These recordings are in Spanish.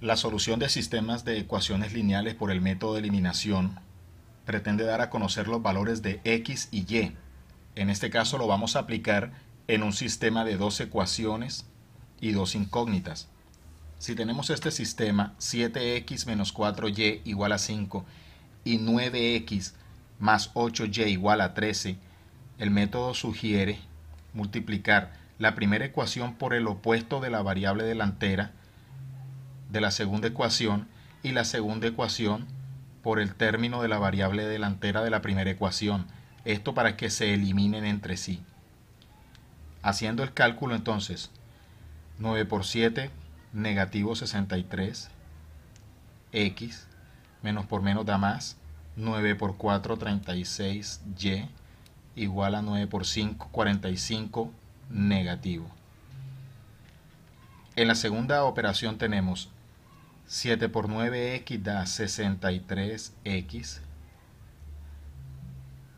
La solución de sistemas de ecuaciones lineales por el método de eliminación pretende dar a conocer los valores de x y y. En este caso lo vamos a aplicar en un sistema de dos ecuaciones y dos incógnitas. Si tenemos este sistema 7x menos 4y igual a 5 y 9x más 8y igual a 13, el método sugiere multiplicar la primera ecuación por el opuesto de la variable delantera de la segunda ecuación y la segunda ecuación por el término de la variable delantera de la primera ecuación. Esto para que se eliminen entre sí. Haciendo el cálculo entonces, 9 por 7, negativo 63, x, menos por menos da más, 9 por 4, 36, y, igual a 9 por 5, 45, negativo. En la segunda operación tenemos 7 por 9x da 63x.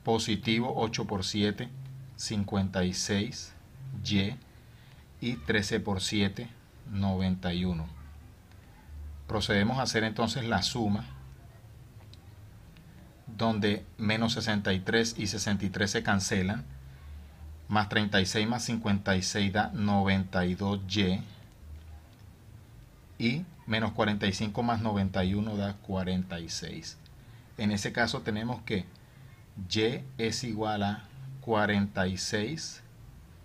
Positivo 8 por 7, 56y. Y 13 por 7, 91. Procedemos a hacer entonces la suma donde menos 63 y 63 se cancelan, más 36 más 56 da 92y y menos 45 más 91 da 46. En ese caso tenemos que y es igual a 46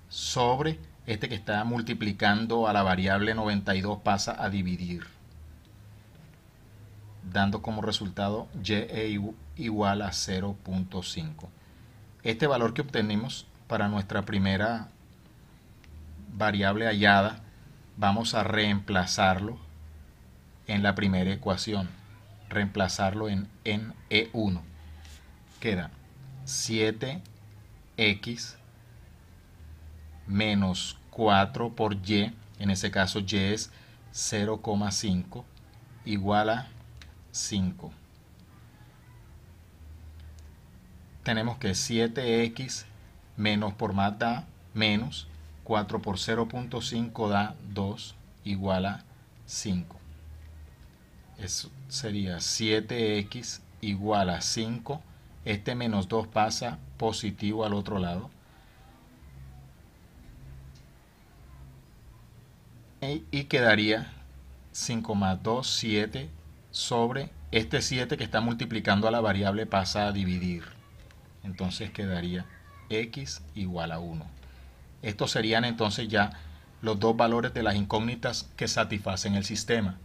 sobre este que está multiplicando a la variable 92 pasa a dividir, dando como resultado y e igual a 0.5. Este valor que obtenemos para nuestra primera variable hallada, vamos a reemplazarlo en la primera ecuación, reemplazarlo en, E1. E Queda 7x menos 4 por y, en ese caso y es 0,5 igual a 5. Tenemos que 7x menos por más da menos 4 por 0.5 da 2 igual a 5 sería 7x igual a 5. Este menos 2 pasa positivo al otro lado. E, y quedaría 5 más 2, 7 sobre este 7 que está multiplicando a la variable pasa a dividir. Entonces quedaría x igual a 1. Estos serían entonces ya los dos valores de las incógnitas que satisfacen el sistema.